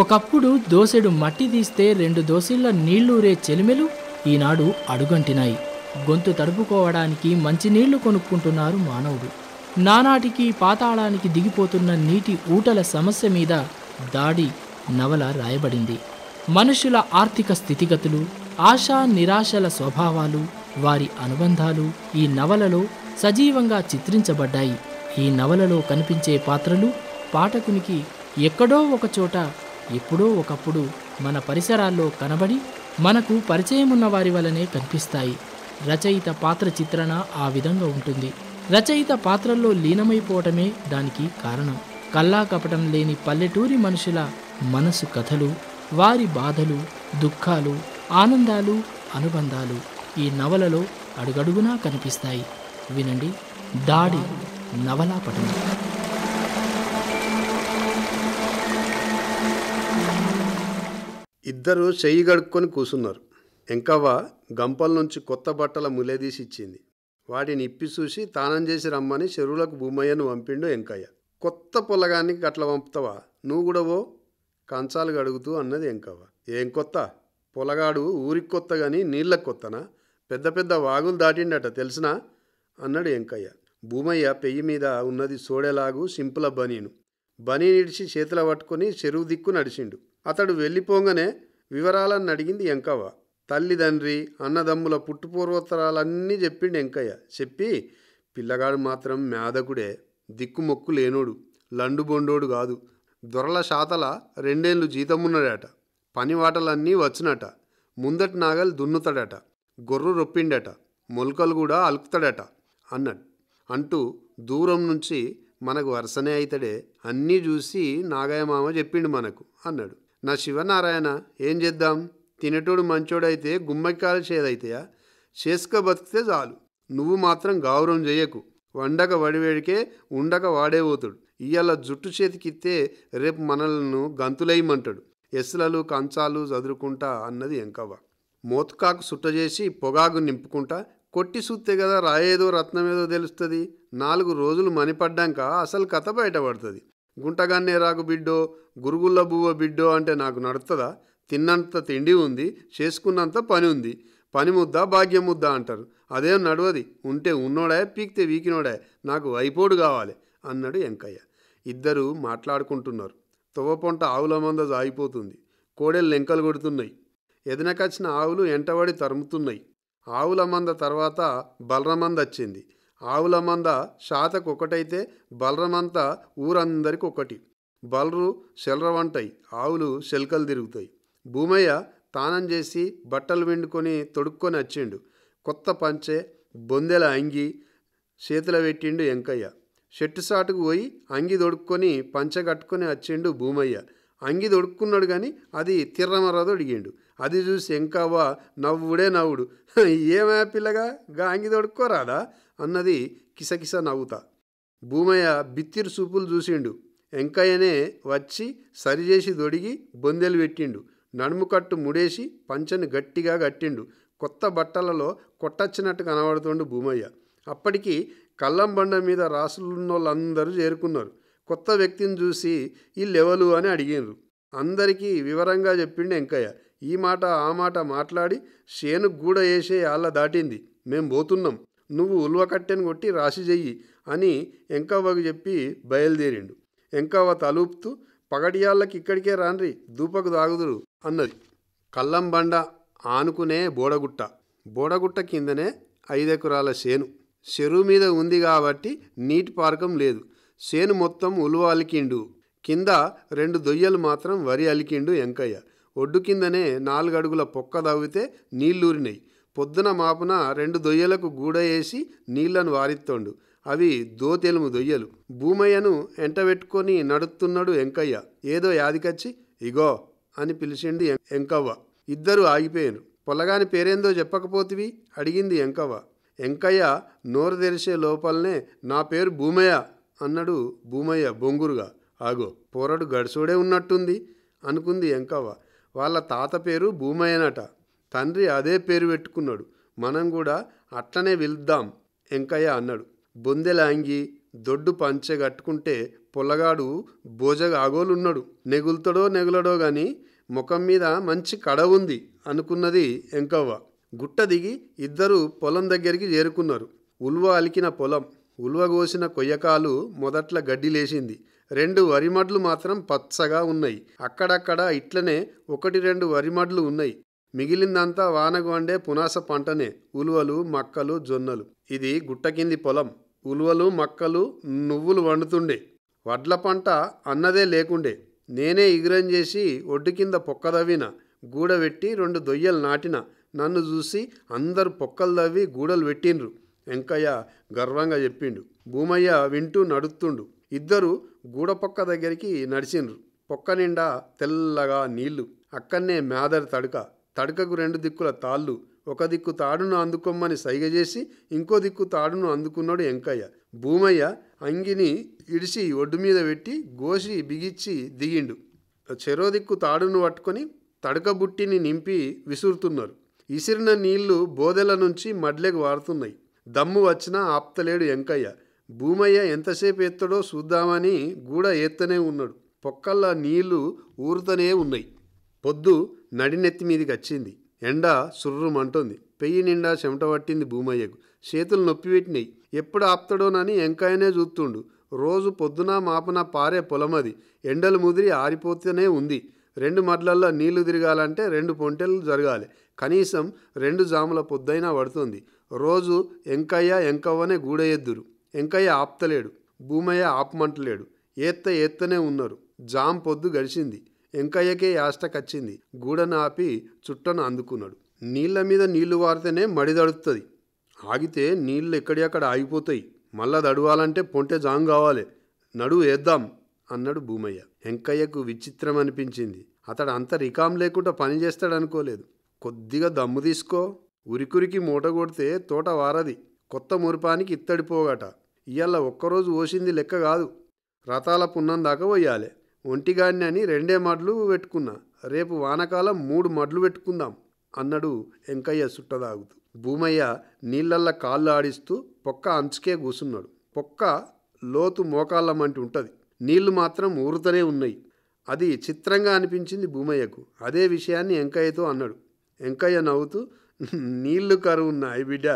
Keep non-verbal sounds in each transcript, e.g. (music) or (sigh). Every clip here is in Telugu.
ఒకప్పుడు దోసెడు మట్టి తీస్తే రెండు దోసిళ్ల నీళ్లూరే చెలిమెలు ఈనాడు అడుగంటినాయి గొంతు తడుపుకోవడానికి మంచినీళ్లు కొనుక్కుంటున్నారు మానవుడు నానాటికి పాతాళానికి దిగిపోతున్న నీటి ఊటల సమస్య మీద దాడి నవల రాయబడింది మనుషుల ఆర్థిక స్థితిగతులు ఆశా నిరాశల స్వభావాలు వారి అనుబంధాలు ఈ నవలలో సజీవంగా చిత్రించబడ్డాయి ఈ నవలలో కనిపించే పాత్రలు పాఠకునికి ఎక్కడో ఒకచోట ఎప్పుడో ఒకప్పుడు మన పరిసరాల్లో కనబడి మనకు పరిచయం ఉన్న వారి వలనే కనిపిస్తాయి రచయిత పాత్ర చిత్రణ ఆ విధంగా ఉంటుంది రచయిత పాత్రల్లో లీనమైపోవటమే దానికి కారణం కల్లా కపటం లేని పల్లెటూరి మనుషుల మనసు కథలు వారి బాధలు దుఃఖాలు ఆనందాలు అనుబంధాలు ఈ నవలలో అడుగడుగునా కనిపిస్తాయి వినండి దాడి నవలా పఠనం ఇద్దరు చెయ్యి గడుక్కొని కూసున్నారు ఎంకవ్వ గంపల నుంచి కొత్త బట్టల ములేదీసి ఇచ్చింది వాటిని ఇప్పి చూసి తానం చేసి రమ్మని చెరువులకు భూమయ్యను పంపిండు ఎంకయ్య కొత్త పొలగానికి గట్ల పంపుతావా నువ్వు కూడా ఓ కంచాలు గడుగుతూ అన్నది ఎంకవ్వ ఏం కొత్త పొలగాడు ఊరికి కొత్త కానీ నీళ్ళ కొత్తనా పెద్ద పెద్ద వాగులు దాటిండట తెలిసినా అన్నాడు ఎంకయ్య భూమయ్య పెయ్యి మీద ఉన్నది సోడేలాగు సింపుల బనీను బనీ నిడిచి చేతిలో పట్టుకొని చెరువు దిక్కు నడిచిండు అతడు వెళ్ళిపోగానే వివరాలను అడిగింది ఎంకవ్వ తల్లిదండ్రి అన్నదమ్ముల పుట్టుపూర్వోత్తరాలన్నీ చెప్పిండు ఎంకయ్య చెప్పి పిల్లగాడు మాత్రం మేధకుడే దిక్కుమొక్కు లేనోడు లండుబొండోడు కాదు దొరల శాతల రెండేళ్ళు జీతమున్నడట పనివాటలన్నీ వచ్చినట ముందటి నాగలు దున్నుతాడట గొర్రు రొప్పిండట మొలకలు కూడా అలుకుతాడట అన్నాడు అంటూ దూరం నుంచి మనకు వరుసనే అవుతాడే అన్నీ చూసి నాగయ్య మామ చెప్పిండు మనకు అన్నాడు నా శివనారాయణ ఏం చేద్దాం తినేటోడు మంచోడైతే గుమ్మకాయలు చేదైతేయా చేసుక బతికితే చాలు నువ్వు మాత్రం గౌరవం చేయకు వండక వడివేడికే ఉండక వాడేపోతుడు ఇయ్యాల జుట్టు చేతికిస్తే రేపు మనలను గంతులేయమంటాడు ఎస్లలు కంచాలు చదురుకుంటా అన్నది ఎంకవ్వ సుట్ట సుట్టజేసి పొగాకు నింపుకుంటా కొట్టి సూత్తే కదా రాయేదో రత్నమేదో తెలుస్తుంది నాలుగు రోజులు మణిపడ్డాక అసలు కథ బయటపడుతుంది గుంటగాన్నే రాగు బిడ్డో గురుగుల్ల బువ్వ బిడ్డో అంటే నాకు నడుతుందా తిన్నంత తిండి ఉంది చేసుకున్నంత పని ఉంది పని ముద్ద భాగ్యం ముద్ద అంటారు అదేం నడవది ఉంటే ఉన్నోడే పీకితే వీకినోడే నాకు అయిపోడు కావాలి అన్నాడు వెంకయ్య ఇద్దరు మాట్లాడుకుంటున్నారు పొంట ఆవుల మంద జాగిపోతుంది కోడెలు లెంకలు కొడుతున్నాయి ఎదనకచ్చిన ఆవులు ఎంటబడి తరుముతున్నాయి ఆవుల మంద తర్వాత బలరమంద వచ్చింది ఆవుల మంద శాతకు ఒకటైతే బలరమంతా ఊరందరికి ఒకటి బలరు శెలరవంటాయి ఆవులు శెల్కలు తిరుగుతాయి భూమయ్య తానం చేసి బట్టలు వెండుకొని తొడుక్కొని వచ్చిండు కొత్త పంచె బొందెల అంగి చేతుల పెట్టిండు ఎంకయ్య చెట్టు సాటుకు పోయి అంగి దొడుక్కొని పంచె కట్టుకొని వచ్చిండు భూమయ్య అంగి దొడుక్కున్నాడు కానీ అది తిర్రమరాదు అడిగిండు అది చూసి ఎంకవ్వ నవ్వుడే నవ్వుడు (laughs) ఏమయ్యా పిల్లగా గా అంగి దొడుక్కోరాదా అన్నది కిసకిస నవ్వుత భూమయ్య బిత్తిరు సూపులు చూసిండు ఎంకయ్యనే వచ్చి సరిచేసి దొడిగి బొందెలు పెట్టిండు నడుము కట్టు ముడేసి పంచను గట్టిగా కట్టిండు కొత్త బట్టలలో కొట్టచ్చినట్టు కనబడుతుండు భూమయ్య అప్పటికి కళ్ళం బండ మీద రాసులున్నోళ్ళందరూ చేరుకున్నారు కొత్త వ్యక్తిని చూసి వీళ్ళెవలు అని అడిగినారు అందరికీ వివరంగా చెప్పిండు ఎంకయ్య ఈ మాట ఆ మాట మాట్లాడి శేను గూడ వేసే ఆళ్ళ దాటింది మేం పోతున్నాం నువ్వు కట్టెను కొట్టి రాశి చెయ్యి అని ఎంకవ్వకు చెప్పి బయలుదేరిండు ఎంకవ్వ తలూపుతూ పగడియాళ్ళకి ఇక్కడికే రాన్రి దూపకు తాగుదురు అన్నది కల్లం బండ ఆనుకునే బోడగుట్ట బోడగుట్ట కిందనే ఐదెకరాల సేను చెరువు మీద ఉంది కాబట్టి నీటి పార్కం లేదు సేను మొత్తం ఉలువ అలికిండు కింద రెండు దొయ్యలు మాత్రం వరి అలికిండు ఎంకయ్య ఒడ్డు కిందనే నాలుగడుగుల పొక్క తవ్వితే నీళ్ళూరినాయి పొద్దున మాపున రెండు దొయ్యలకు గూడ వేసి నీళ్లను వారిత్తోండు అవి దోతెలుము దొయ్యలు భూమయ్యను ఎంటబెట్టుకొని నడుస్తున్నాడు ఎంకయ్య ఏదో యాదికచ్చి ఇగో అని పిలిచింది ఎంకవ్వ ఇద్దరు ఆగిపోయారు పొలగాని పేరేందో చెప్పకపోతివి అడిగింది ఎంకవ్వ ఎంకయ్య నోరు తెరిచే లోపలనే నా పేరు భూమయ్య అన్నాడు భూమయ్య బొంగురుగా ఆగో పోరడు గడుసోడే ఉన్నట్టుంది అనుకుంది ఎంకవ్వ వాళ్ళ తాత పేరు భూమయ్యనట తండ్రి అదే పేరు పెట్టుకున్నాడు మనం కూడా అట్లనే వెళ్దాం వెంకయ్య అన్నాడు బొందెలాంగి దొడ్డు పంచె కట్టుకుంటే పొల్లగాడు బోజగా ఆగోలున్నాడు నెగులుతాడో నెగులడో గాని ముఖం మీద మంచి కడ ఉంది అనుకున్నది ఎంకవ్వ గుట్ట దిగి ఇద్దరు పొలం దగ్గరికి చేరుకున్నారు ఉల్వ అలికిన పొలం ఉల్వ కోసిన కొయ్యకాలు మొదట్ల గడ్డి లేచింది రెండు వరిమడ్లు మాత్రం పచ్చగా ఉన్నాయి అక్కడక్కడ ఇట్లనే ఒకటి రెండు వరిమడ్లు ఉన్నాయి మిగిలిందంతా వానగొండే పునాస పంటనే ఉలువలు మక్కలు జొన్నలు ఇది గుట్టకింది పొలం ఉలువలు మక్కలు నువ్వులు వండుతుండే వడ్ల పంట అన్నదే లేకుండే నేనే ఇగురం చేసి ఒడ్డు కింద పొక్కదవ్విన గూడబెట్టి రెండు దొయ్యలు నాటిన నన్ను చూసి అందరు పొక్కలు దవ్వి గూడలు పెట్టిండ్రు వెంకయ్య గర్వంగా చెప్పిండు భూమయ్య వింటూ నడుస్తుండు ఇద్దరు గూడ పొక్క దగ్గరికి నడిచిండ్రు పొక్క నిండా తెల్లగా నీళ్లు అక్కడనే మేదరి తడుక తడకకు రెండు దిక్కుల తాళ్ళు ఒక దిక్కు తాడును అందుకోమని సైగ చేసి ఇంకో దిక్కు తాడును అందుకున్నాడు వెంకయ్య భూమయ్య అంగిని ఇడిసి ఒడ్డు మీద పెట్టి గోసి బిగిచ్చి దిగిండు చెరో దిక్కు తాడును పట్టుకొని తడకబుట్టిని నింపి విసురుతున్నారు ఇసిరిన నీళ్లు బోదెల నుంచి మడ్లెకు వారుతున్నాయి దమ్ము వచ్చినా ఆప్తలేడు వెంకయ్య భూమయ్య ఎంతసేపు ఎత్తడో చూద్దామని గూడ ఎత్తనే ఉన్నాడు పొక్కల్లా నీళ్లు ఊరుతనే ఉన్నాయి పొద్దు నడినెత్తి మీదికి వచ్చింది ఎండ సుర్రుమంటోంది పెయ్యి నిండా చెమట పట్టింది భూమయ్యకు చేతులు నొప్పివెట్టినాయి ఎప్పుడు ఆప్తడోనని ఎంకాయనే చూస్తుండు రోజు పొద్దున మాపన పారే పొలమది ఎండలు ముదిరి ఆరిపోతూనే ఉంది రెండు మడ్లల్లో నీళ్లు తిరగాలంటే రెండు పొంటెలు జరగాలి కనీసం రెండు జాముల పొద్దైనా పడుతుంది రోజు ఎంకయ్య ఎంకవ్వనే గూడయెద్దురు ఎంకయ్య ఆప్తలేడు భూమయ్య ఆపమంటలేడు ఏత్త ఏత్తనే ఉన్నారు జాం పొద్దు గడిచింది వెంకయ్యకే యాష్టకచ్చింది గూడను గూడనాపి చుట్టను అందుకున్నాడు నీళ్ల మీద నీళ్లు వారితేనే మడిదడుతుంది ఆగితే నీళ్ళు ఎక్కడి అక్కడ ఆగిపోతాయి మళ్ళా దడవాలంటే పొంటే జాంగ్ కావాలి నడువు వేద్దాం అన్నాడు భూమయ్య వెంకయ్యకు విచిత్రం అనిపించింది అతడు అంత రికాం లేకుండా పని చేస్తాడనుకోలేదు కొద్దిగా దమ్ము తీసుకో ఉరికురికి మూట కొడితే తోట వారది కొత్త మురిపానికి ఇత్తడిపోగట ఇవాళ ఒక్కరోజు ఓసింది లెక్క కాదు రథాల పున్నం దాకా పోయాలి ఒంటిగాడిని అని రెండే మడ్లు పెట్టుకున్నా రేపు వానకాలం మూడు మడ్లు పెట్టుకుందాం అన్నాడు వెంకయ్య సుట్టదాగుతూ భూమయ్య నీళ్ళల్లా కాళ్ళు ఆడిస్తూ పొక్క అంచుకే కూసున్నాడు పొక్క లోతు మోకాళ్ళమంటి ఉంటుంది నీళ్లు మాత్రం ఊరుతూనే ఉన్నాయి అది చిత్రంగా అనిపించింది భూమయ్యకు అదే విషయాన్ని వెంకయ్యతో అన్నాడు వెంకయ్య నవ్వుతూ నీళ్లు కరువున్నాయి బిడ్డ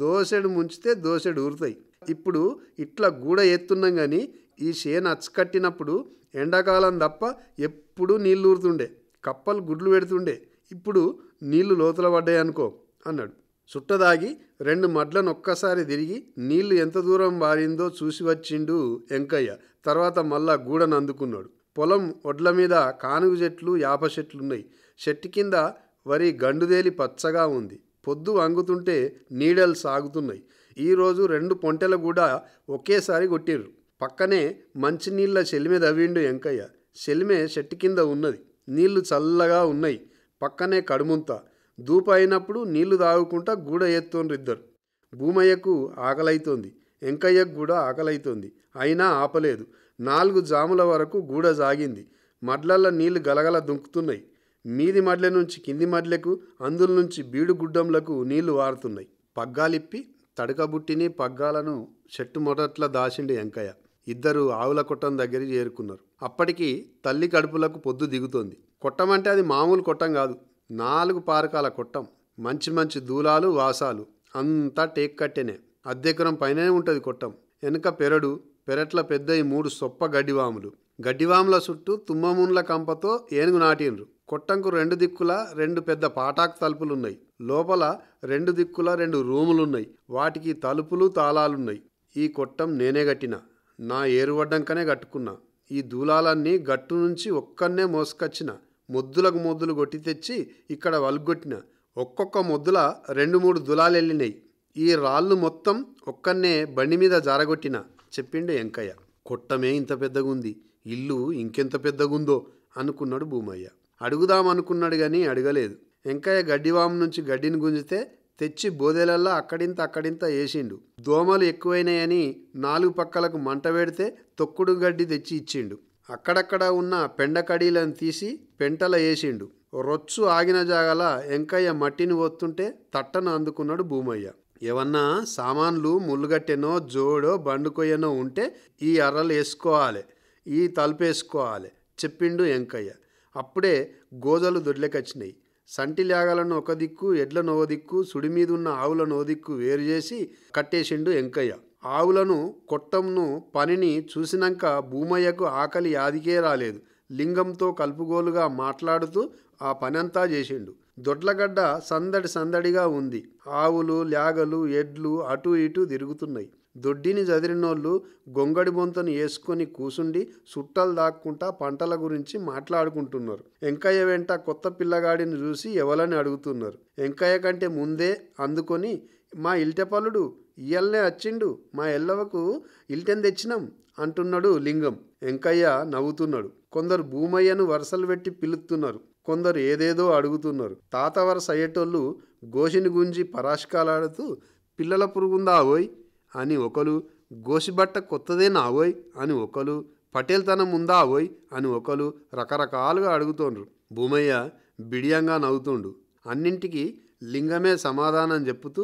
దోశడు ముంచితే దోశడు ఊరుతాయి ఇప్పుడు ఇట్లా గూడ ఎత్తున్నాం కానీ ఈ షేన్ అచ్చకట్టినప్పుడు ఎండాకాలం తప్ప ఎప్పుడూ నీళ్ళు ఊరుతుండే కప్పలు గుడ్లు పెడుతుండే ఇప్పుడు నీళ్లు లోతుల పడ్డాయి అనుకో అన్నాడు సుట్టదాగి రెండు మడ్లను ఒక్కసారి తిరిగి నీళ్లు ఎంత దూరం వారిందో చూసి వచ్చిండు వెంకయ్య తర్వాత మళ్ళా గూడను అందుకున్నాడు పొలం ఒడ్ల మీద కానుగు చెట్లు యాప చెట్లున్నాయి చెట్టు కింద వరి గండుదేలి పచ్చగా ఉంది పొద్దు వంగుతుంటే నీడలు సాగుతున్నాయి ఈరోజు రెండు పొంటెలు కూడా ఒకేసారి కొట్టిర్రు పక్కనే మంచినీళ్ళ చెలిమె దవ్విండు వెంకయ్య చెలిమె చెట్టు కింద ఉన్నది నీళ్లు చల్లగా ఉన్నాయి పక్కనే కడుముంత దూప అయినప్పుడు నీళ్లు తాగుకుంటా గూడ ఎత్తుండ్రిద్దరు భూమయ్యకు ఆకలైతోంది వెంకయ్యకు కూడా ఆకలైతోంది అయినా ఆపలేదు నాలుగు జాముల వరకు గూడ సాగింది మడ్లల్ల నీళ్లు గలగల దుంకుతున్నాయి మీది మడ్ల నుంచి కింది మడ్లకు అందుల నుంచి బీడు గుడ్డంలకు నీళ్లు వారుతున్నాయి పగ్గాలిప్పి తడకబుట్టిని పగ్గాలను చెట్టు మొదట్ల దాచిండు వెంకయ్య ఇద్దరు ఆవుల కొట్టం దగ్గర చేరుకున్నారు అప్పటికి తల్లి కడుపులకు పొద్దు దిగుతోంది కొట్టమంటే అది మామూలు కొట్టం కాదు నాలుగు పారకాల కొట్టం మంచి మంచి దూలాలు వాసాలు అంతా టేక్ కట్టెనే అద్దెకరం పైనే ఉంటుంది కొట్టం వెనుక పెరడు పెరట్ల పెద్ద మూడు సొప్ప గడ్డివాములు గడ్డివాముల చుట్టూ తుమ్మమున్ల కంపతో ఏనుగు నాటిండ్రు కొట్టంకు రెండు దిక్కుల రెండు పెద్ద పాటాకు తలుపులున్నాయి లోపల రెండు దిక్కుల రెండు రూములున్నాయి వాటికి తలుపులు తాళాలున్నాయి ఈ కొట్టం నేనే కట్టినా నా ఏరువడ్డంకనే కట్టుకున్నా ఈ దూలాలన్నీ గట్టు నుంచి ఒక్కన్నే మోసుకొచ్చిన మొద్దులకు మొద్దులు కొట్టి తెచ్చి ఇక్కడ వలుగొట్టిన ఒక్కొక్క మొద్దుల రెండు మూడు దులాలు వెళ్ళినాయి ఈ రాళ్ళు మొత్తం ఒక్కన్నే బండి మీద జారగొట్టిన చెప్పిండు వెంకయ్య కొట్టమే ఇంత పెద్దగుంది ఇల్లు ఇంకెంత పెద్దగుందో అనుకున్నాడు భూమయ్య అడుగుదామనుకున్నాడు కానీ అడగలేదు వెంకయ్య గడ్డివాము నుంచి గడ్డిని గుంజితే తెచ్చి బోదెలల్లో అక్కడింత అక్కడింత వేసిండు దోమలు ఎక్కువైనాయని నాలుగు పక్కలకు మంట పెడితే తొక్కుడు గడ్డి తెచ్చి ఇచ్చిండు అక్కడక్కడ ఉన్న పెండ కడీలను తీసి పెంటల వేసిండు రొచ్చు ఆగిన జాగల ఎంకయ్య మట్టిని ఒత్తుంటే తట్టను అందుకున్నాడు భూమయ్య ఏమన్నా సామాన్లు ముళ్ళుగట్టెనో జోడో బండుకొయ్యనో ఉంటే ఈ అర్రలు వేసుకోవాలి ఈ తలుపేసుకోవాలి చెప్పిండు ఎంకయ్య అప్పుడే గోదలు దొడ్లెకొచ్చినాయి సంటి లేగాలను ఒక దిక్కు ఎడ్లను ఒక దిక్కు సుడి మీద ఉన్న ఆవులను ఓ దిక్కు వేరు చేసి కట్టేసిండు వెంకయ్య ఆవులను కొట్టంను పనిని చూసినాక భూమయ్యకు ఆకలి యాదికే రాలేదు లింగంతో కలుపుగోలుగా మాట్లాడుతూ ఆ పనంతా చేసిండు దొడ్లగడ్డ సందడి సందడిగా ఉంది ఆవులు లేగలు ఎడ్లు అటు ఇటు తిరుగుతున్నాయి దొడ్డిని చదిరినోళ్ళు గొంగడి బొంతను వేసుకొని కూసుండి చుట్టాలు దాక్కుంటా పంటల గురించి మాట్లాడుకుంటున్నారు వెంకయ్య వెంట కొత్త పిల్లగాడిని చూసి ఎవలని అడుగుతున్నారు వెంకయ్య కంటే ముందే అందుకొని మా ఇల్టెపల్లుడు ఇయల్నే వచ్చిండు మా ఎల్లవకు ఇల్టెన్ తెచ్చినాం అంటున్నాడు లింగం వెంకయ్య నవ్వుతున్నాడు కొందరు భూమయ్యను వరసలు పెట్టి పిలుస్తున్నారు కొందరు ఏదేదో అడుగుతున్నారు తాత వరస అయ్యేటోళ్ళు గోషిని గుంజి పరాష్కాలాడుతూ పిల్లల పురుగుందా ఓయ్ అని ఒకరు గోసిబట్ట కొత్తదేనా ఓయ్ అని ఒకరు పటేల్తనం ఉందా ఓయ్ అని ఒకరు రకరకాలుగా అడుగుతుండ్రు భూమయ్య బిడియంగా నవ్వుతుండు అన్నింటికి లింగమే సమాధానం చెప్పుతూ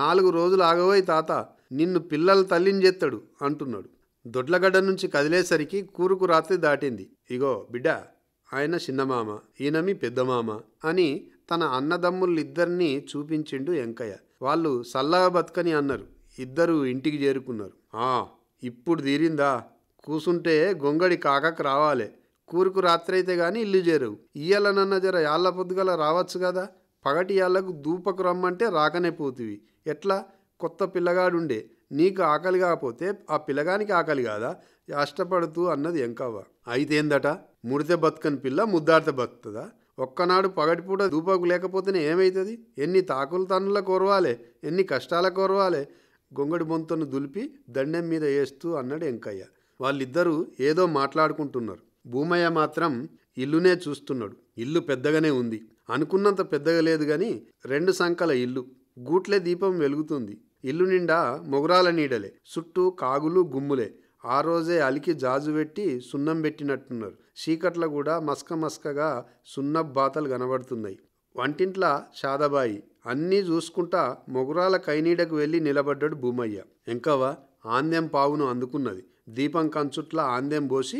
నాలుగు రోజులు ఆగవోయ్ తాత నిన్ను పిల్లల తల్లిని చేస్తాడు అంటున్నాడు దొడ్లగడ్డ నుంచి కదిలేసరికి కూరుకు రాత్రి దాటింది ఇగో బిడ్డ ఆయన చిన్నమామ ఈయనమి పెద్దమామ అని తన అన్నదమ్ములిద్దరినీ చూపించిండు వెంకయ్య వాళ్ళు సల్లగా బతుకని అన్నారు ఇద్దరు ఇంటికి చేరుకున్నారు ఇప్పుడు తీరిందా కూసుంటే గొంగడి కాకకు రావాలి కూరుకు రాత్రైతే గాని ఇల్లు చేరవు ఇయ్యాలనన్న జర యాళ్ళ పొద్దుగల రావచ్చు కదా పగటి యాళ్ళకు దూపకు రమ్మంటే రాకనే పోతివి ఎట్లా కొత్త పిల్లగాడుండే నీకు ఆకలి కాకపోతే ఆ పిల్లగానికి ఆకలి కాదా అష్టపడుతూ అన్నది ఎంకవ్వ అయితేందట ముడితే బతుకని పిల్ల ముద్దాడితే బతుకుతుందా ఒక్కనాడు పగటిపూట దూపకు లేకపోతేనే ఏమవుతుంది ఎన్ని తాకులు తన్నుల కోరవాలి ఎన్ని కష్టాల కోరవాలి గొంగడి బొంతను దులిపి దండెం మీద వేస్తూ అన్నాడు వెంకయ్య వాళ్ళిద్దరూ ఏదో మాట్లాడుకుంటున్నారు భూమయ్య మాత్రం ఇల్లునే చూస్తున్నాడు ఇల్లు పెద్దగానే ఉంది అనుకున్నంత పెద్దగా లేదు కానీ రెండు సంకల ఇల్లు గూట్లే దీపం వెలుగుతుంది ఇల్లు నిండా మొగరాల నీడలే చుట్టూ కాగులు గుమ్ములే ఆ రోజే అలికి జాజు పెట్టి సున్నం పెట్టినట్టున్నారు చీకట్ల కూడా మస్క మస్కగా సున్నబ్బాతలు బాతలు కనబడుతున్నాయి వంటింట్ల శాదబాయి అన్నీ చూసుకుంటా మొగురాల కైనీడకు వెళ్ళి నిలబడ్డాడు భూమయ్య ఇంకావా ఆందెం పావును అందుకున్నది దీపం కంచుట్ల ఆందెం పోసి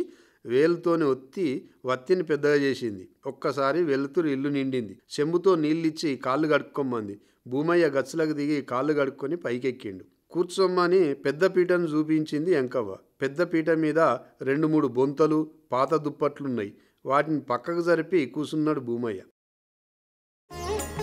వేలుతోని ఒత్తి వత్తిని పెద్దగా చేసింది ఒక్కసారి వెలుతురు ఇల్లు నిండింది చెంబుతో నీళ్ళిచ్చి కాళ్ళు కడుక్కోమ్మంది భూమయ్య గచ్చలకు దిగి కాళ్ళు కడుక్కొని పైకెక్కిండు కూర్చోమ్మని పెద్ద పీటను చూపించింది ఎంకవ్వ పెద్ద పీట మీద రెండు మూడు బొంతలు పాత దుప్పట్లున్నాయి వాటిని పక్కకు జరిపి కూసున్నాడు భూమయ్య